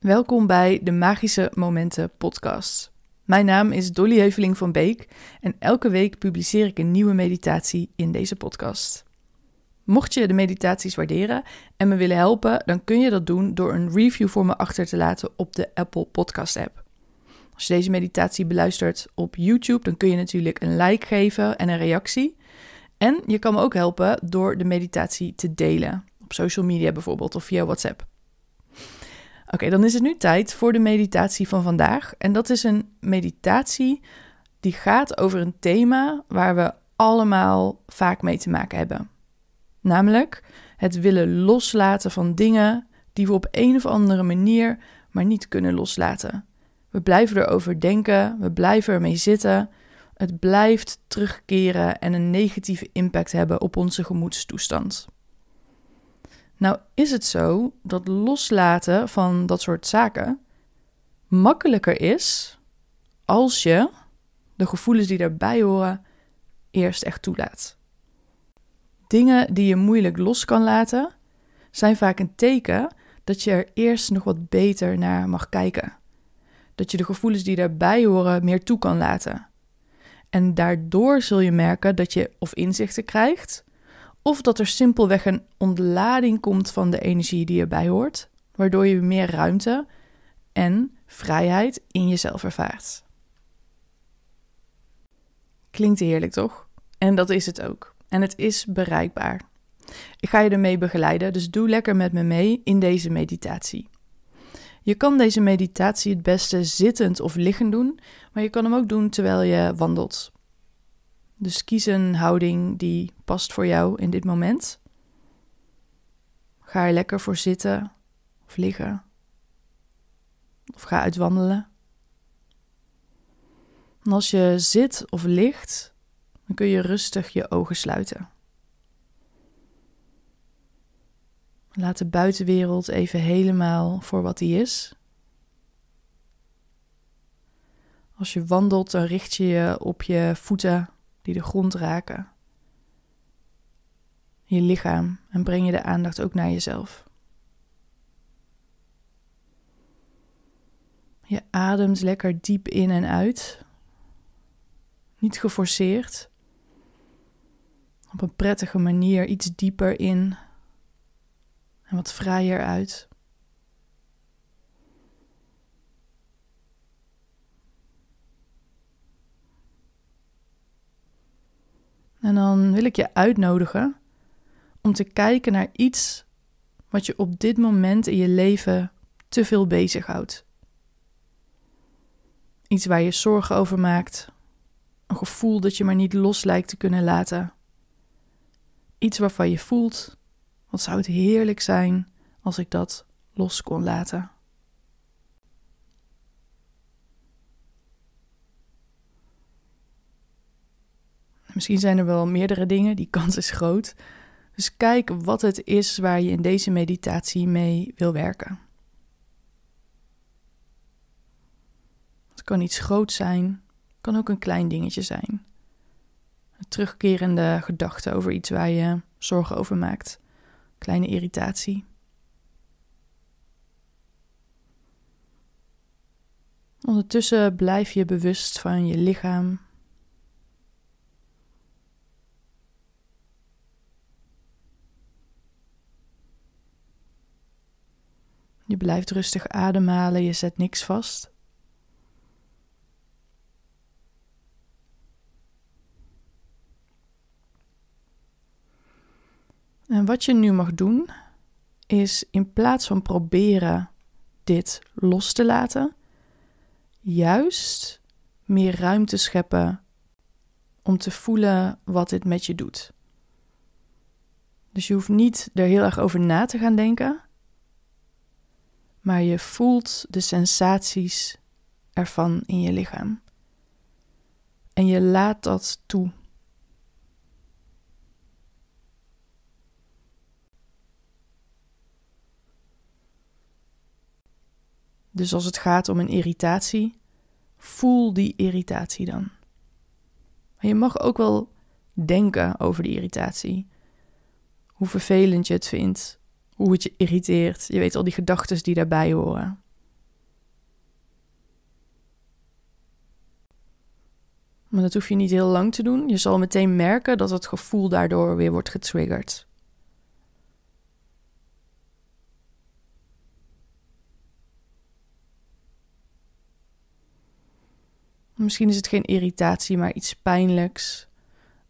Welkom bij de Magische Momenten podcast. Mijn naam is Dolly Heuveling van Beek en elke week publiceer ik een nieuwe meditatie in deze podcast. Mocht je de meditaties waarderen en me willen helpen, dan kun je dat doen door een review voor me achter te laten op de Apple Podcast app. Als je deze meditatie beluistert op YouTube, dan kun je natuurlijk een like geven en een reactie. En je kan me ook helpen door de meditatie te delen, op social media bijvoorbeeld of via WhatsApp. Oké, dan is het nu tijd voor de meditatie van vandaag. En dat is een meditatie die gaat over een thema waar we allemaal vaak mee te maken hebben. Namelijk het willen loslaten van dingen die we op een of andere manier maar niet kunnen loslaten. We blijven erover denken, we blijven ermee zitten. Het blijft terugkeren en een negatieve impact hebben op onze gemoedstoestand. Nou is het zo dat loslaten van dat soort zaken makkelijker is als je de gevoelens die daarbij horen eerst echt toelaat. Dingen die je moeilijk los kan laten zijn vaak een teken dat je er eerst nog wat beter naar mag kijken. Dat je de gevoelens die daarbij horen meer toe kan laten. En daardoor zul je merken dat je of inzichten krijgt of dat er simpelweg een ontlading komt van de energie die erbij hoort, waardoor je meer ruimte en vrijheid in jezelf ervaart. Klinkt heerlijk, toch? En dat is het ook. En het is bereikbaar. Ik ga je ermee begeleiden, dus doe lekker met me mee in deze meditatie. Je kan deze meditatie het beste zittend of liggend doen, maar je kan hem ook doen terwijl je wandelt. Dus kies een houding die past voor jou in dit moment. Ga er lekker voor zitten of liggen. Of ga uitwandelen. En als je zit of ligt, dan kun je rustig je ogen sluiten. Laat de buitenwereld even helemaal voor wat die is. Als je wandelt, dan richt je je op je voeten die de grond raken. Je lichaam en breng je de aandacht ook naar jezelf. Je ademt lekker diep in en uit. Niet geforceerd. Op een prettige manier iets dieper in en wat vrijer uit. En dan wil ik je uitnodigen om te kijken naar iets wat je op dit moment in je leven te veel bezighoudt. Iets waar je zorgen over maakt, een gevoel dat je maar niet los lijkt te kunnen laten. Iets waarvan je voelt: wat zou het heerlijk zijn als ik dat los kon laten. Misschien zijn er wel meerdere dingen, die kans is groot. Dus kijk wat het is waar je in deze meditatie mee wil werken. Het kan iets groot zijn, kan ook een klein dingetje zijn. Een terugkerende gedachte over iets waar je zorgen over maakt, kleine irritatie. Ondertussen blijf je bewust van je lichaam, Je blijft rustig ademhalen, je zet niks vast. En wat je nu mag doen, is in plaats van proberen dit los te laten, juist meer ruimte scheppen om te voelen wat dit met je doet. Dus je hoeft niet er heel erg over na te gaan denken maar je voelt de sensaties ervan in je lichaam. En je laat dat toe. Dus als het gaat om een irritatie, voel die irritatie dan. Maar je mag ook wel denken over die irritatie. Hoe vervelend je het vindt, hoe het je irriteert. Je weet al die gedachten die daarbij horen. Maar dat hoef je niet heel lang te doen. Je zal meteen merken dat het gevoel daardoor weer wordt getriggerd. Misschien is het geen irritatie, maar iets pijnlijks,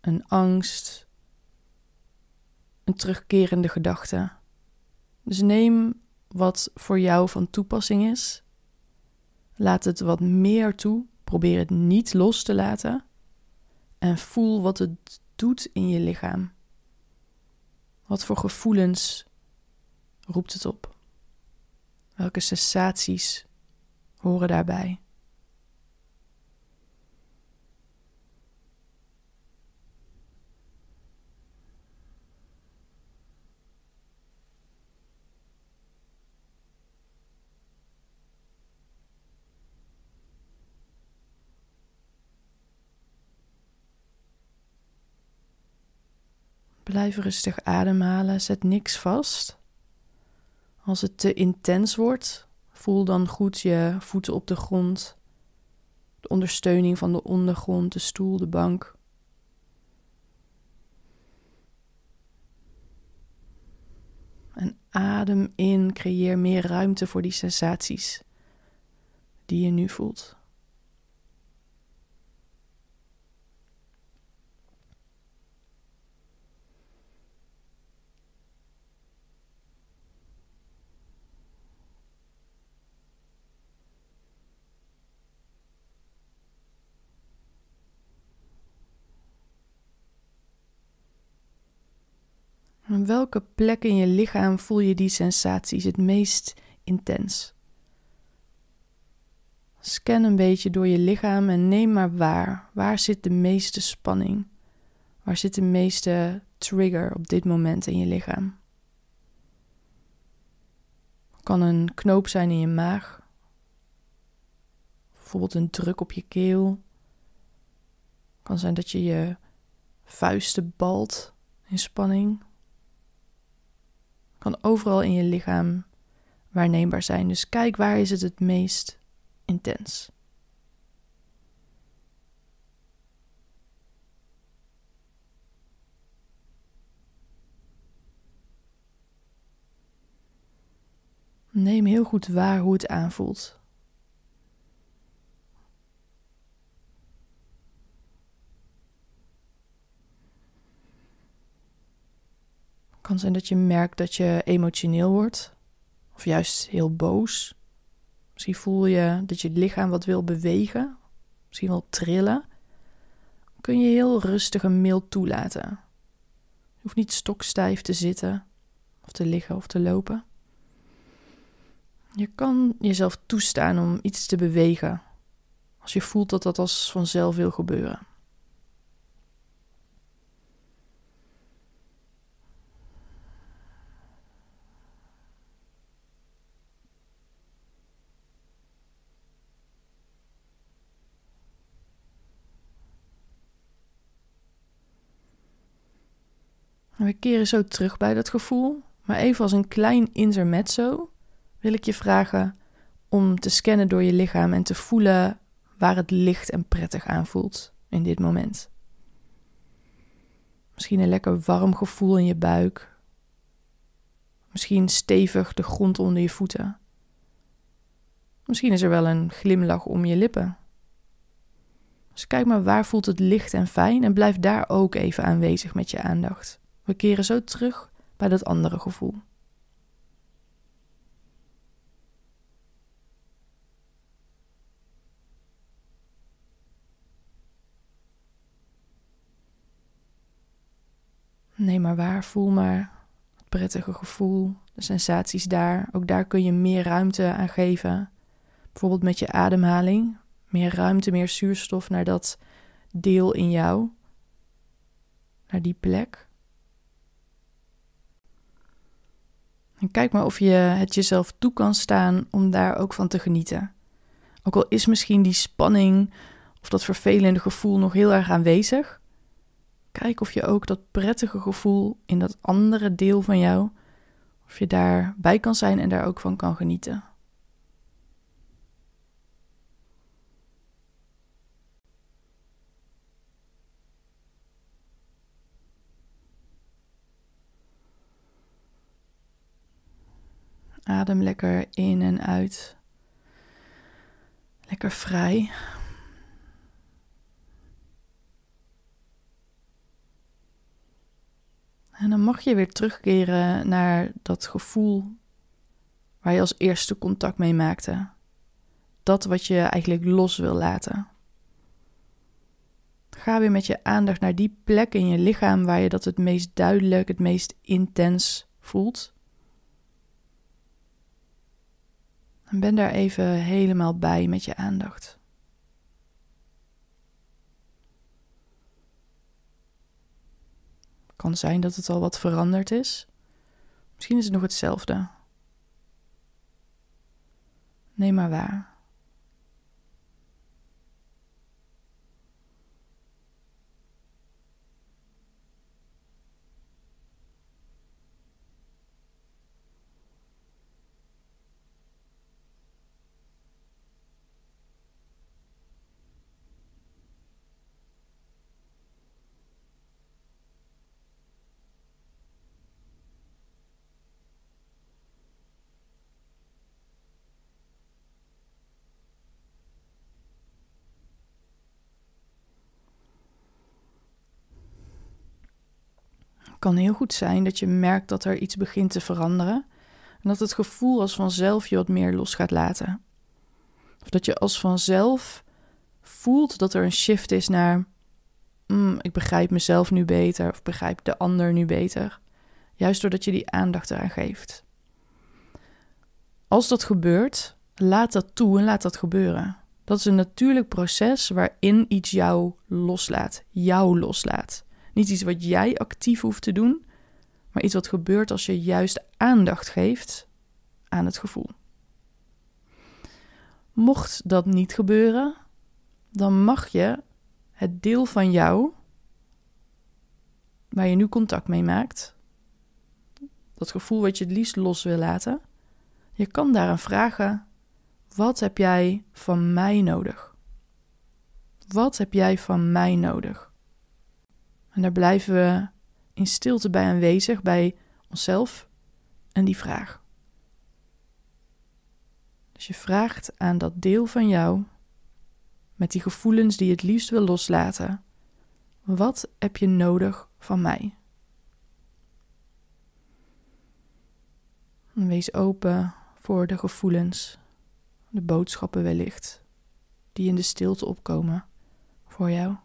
een angst, een terugkerende gedachte. Dus neem wat voor jou van toepassing is. Laat het wat meer toe. Probeer het niet los te laten. En voel wat het doet in je lichaam. Wat voor gevoelens roept het op? Welke sensaties horen daarbij? Blijf rustig ademhalen, zet niks vast. Als het te intens wordt, voel dan goed je voeten op de grond, de ondersteuning van de ondergrond, de stoel, de bank. En adem in, creëer meer ruimte voor die sensaties die je nu voelt. welke plek in je lichaam voel je die sensaties het meest intens? Scan een beetje door je lichaam en neem maar waar. Waar zit de meeste spanning? Waar zit de meeste trigger op dit moment in je lichaam? Kan een knoop zijn in je maag, bijvoorbeeld een druk op je keel. Kan zijn dat je je vuisten balt in spanning van overal in je lichaam waarneembaar zijn. Dus kijk waar is het het meest intens. Neem heel goed waar hoe het aanvoelt. kan zijn dat je merkt dat je emotioneel wordt. Of juist heel boos. Misschien voel je dat je lichaam wat wil bewegen. Misschien wel trillen. Dan kun je heel rustig een mail toelaten. Je hoeft niet stokstijf te zitten. Of te liggen of te lopen. Je kan jezelf toestaan om iets te bewegen. Als je voelt dat dat als vanzelf wil gebeuren. We keren zo terug bij dat gevoel, maar even als een klein intermezzo wil ik je vragen om te scannen door je lichaam en te voelen waar het licht en prettig aanvoelt in dit moment. Misschien een lekker warm gevoel in je buik. Misschien stevig de grond onder je voeten. Misschien is er wel een glimlach om je lippen. Dus kijk maar waar voelt het licht en fijn en blijf daar ook even aanwezig met je aandacht. We keren zo terug bij dat andere gevoel. Neem maar waar, voel maar het prettige gevoel, de sensaties daar. Ook daar kun je meer ruimte aan geven. Bijvoorbeeld met je ademhaling. Meer ruimte, meer zuurstof naar dat deel in jou, naar die plek. En kijk maar of je het jezelf toe kan staan om daar ook van te genieten. Ook al is misschien die spanning of dat vervelende gevoel nog heel erg aanwezig, kijk of je ook dat prettige gevoel in dat andere deel van jou, of je daarbij kan zijn en daar ook van kan genieten. Adem lekker in en uit. Lekker vrij. En dan mag je weer terugkeren naar dat gevoel waar je als eerste contact mee maakte. Dat wat je eigenlijk los wil laten. Ga weer met je aandacht naar die plek in je lichaam waar je dat het meest duidelijk, het meest intens voelt. En ben daar even helemaal bij met je aandacht. Kan zijn dat het al wat veranderd is. Misschien is het nog hetzelfde. Neem maar waar. kan heel goed zijn dat je merkt dat er iets begint te veranderen en dat het gevoel als vanzelf je wat meer los gaat laten. Of dat je als vanzelf voelt dat er een shift is naar mm, ik begrijp mezelf nu beter of begrijp de ander nu beter. Juist doordat je die aandacht eraan geeft. Als dat gebeurt, laat dat toe en laat dat gebeuren. Dat is een natuurlijk proces waarin iets jou loslaat, jou loslaat. Niet iets wat jij actief hoeft te doen, maar iets wat gebeurt als je juist aandacht geeft aan het gevoel. Mocht dat niet gebeuren, dan mag je het deel van jou waar je nu contact mee maakt, dat gevoel wat je het liefst los wil laten, je kan daaraan vragen: wat heb jij van mij nodig? Wat heb jij van mij nodig? En daar blijven we in stilte bij aanwezig, bij onszelf en die vraag. Dus je vraagt aan dat deel van jou, met die gevoelens die je het liefst wil loslaten, wat heb je nodig van mij? En wees open voor de gevoelens, de boodschappen wellicht, die in de stilte opkomen voor jou.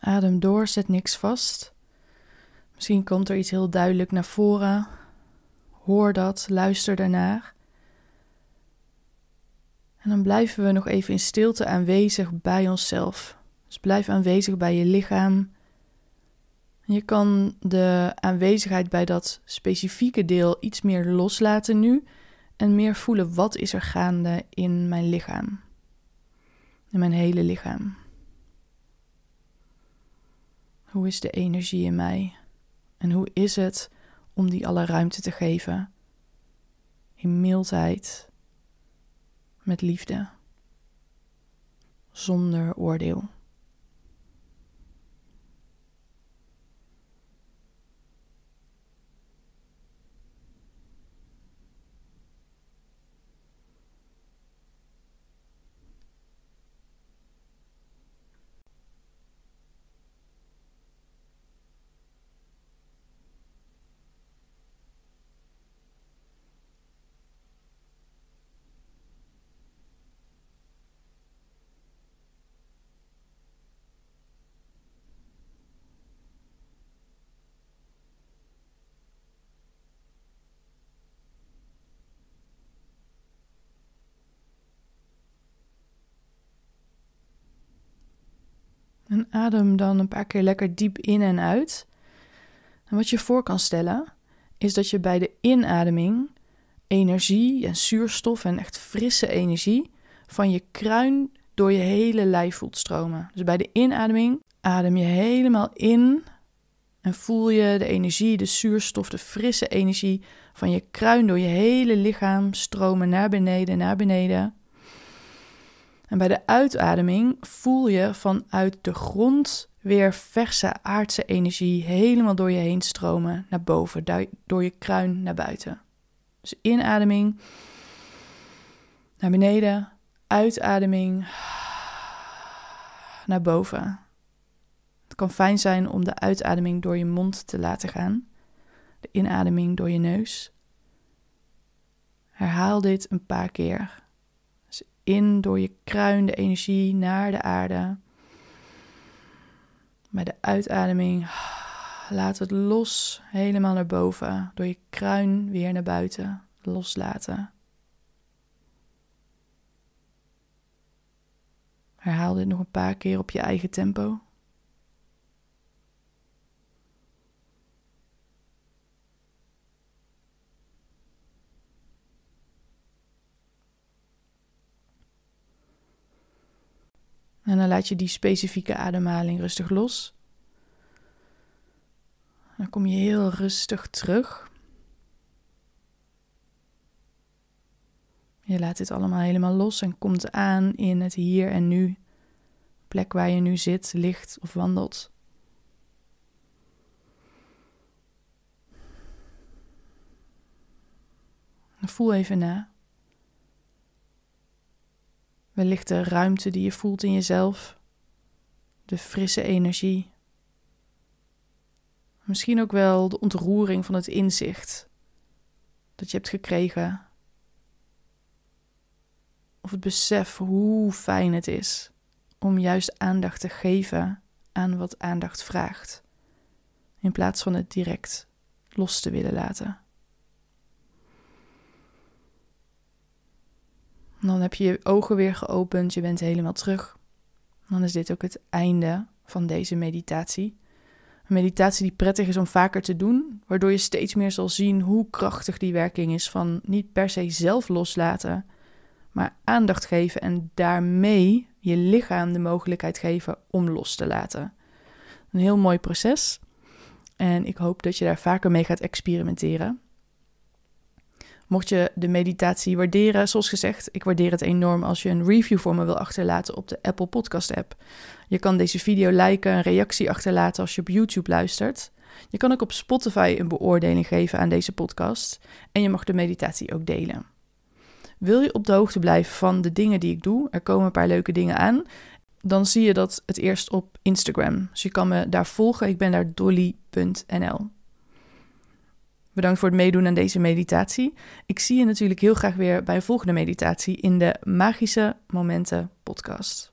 Adem door, zet niks vast. Misschien komt er iets heel duidelijk naar voren. Hoor dat, luister daarnaar. En dan blijven we nog even in stilte aanwezig bij onszelf. Dus blijf aanwezig bij je lichaam. je kan de aanwezigheid bij dat specifieke deel iets meer loslaten nu en meer voelen wat is er gaande in mijn lichaam. In mijn hele lichaam. Hoe is de energie in mij? En hoe is het om die alle ruimte te geven? In mildheid, met liefde, zonder oordeel. En adem dan een paar keer lekker diep in en uit. En wat je voor kan stellen, is dat je bij de inademing energie en zuurstof en echt frisse energie van je kruin door je hele lijf voelt stromen. Dus bij de inademing adem je helemaal in en voel je de energie, de zuurstof, de frisse energie van je kruin door je hele lichaam stromen naar beneden, naar beneden. En bij de uitademing voel je vanuit de grond weer verse aardse energie helemaal door je heen stromen naar boven, door je kruin naar buiten. Dus inademing naar beneden, uitademing naar boven. Het kan fijn zijn om de uitademing door je mond te laten gaan, de inademing door je neus. Herhaal dit een paar keer door je kruin de energie naar de aarde. Met de uitademing laat het los helemaal naar boven. Door je kruin weer naar buiten loslaten. Herhaal dit nog een paar keer op je eigen tempo. En dan laat je die specifieke ademhaling rustig los. Dan kom je heel rustig terug. Je laat dit allemaal helemaal los en komt aan in het hier en nu. Plek waar je nu zit, ligt of wandelt. Voel even na. Wellicht de ruimte die je voelt in jezelf, de frisse energie. Misschien ook wel de ontroering van het inzicht dat je hebt gekregen. Of het besef hoe fijn het is om juist aandacht te geven aan wat aandacht vraagt, in plaats van het direct los te willen laten. Dan heb je je ogen weer geopend, je bent helemaal terug. Dan is dit ook het einde van deze meditatie. Een meditatie die prettig is om vaker te doen, waardoor je steeds meer zal zien hoe krachtig die werking is van niet per se zelf loslaten, maar aandacht geven en daarmee je lichaam de mogelijkheid geven om los te laten. Een heel mooi proces. En ik hoop dat je daar vaker mee gaat experimenteren. Mocht je de meditatie waarderen, zoals gezegd, ik waardeer het enorm als je een review voor me wil achterlaten op de Apple Podcast app. Je kan deze video liken, een reactie achterlaten als je op YouTube luistert. Je kan ook op Spotify een beoordeling geven aan deze podcast en je mag de meditatie ook delen. Wil je op de hoogte blijven van de dingen die ik doe? Er komen een paar leuke dingen aan. Dan zie je dat het eerst op Instagram. Dus je kan me daar volgen. Ik ben daar dolly.nl. Bedankt voor het meedoen aan deze meditatie. Ik zie je natuurlijk heel graag weer bij een volgende meditatie in de Magische Momenten podcast.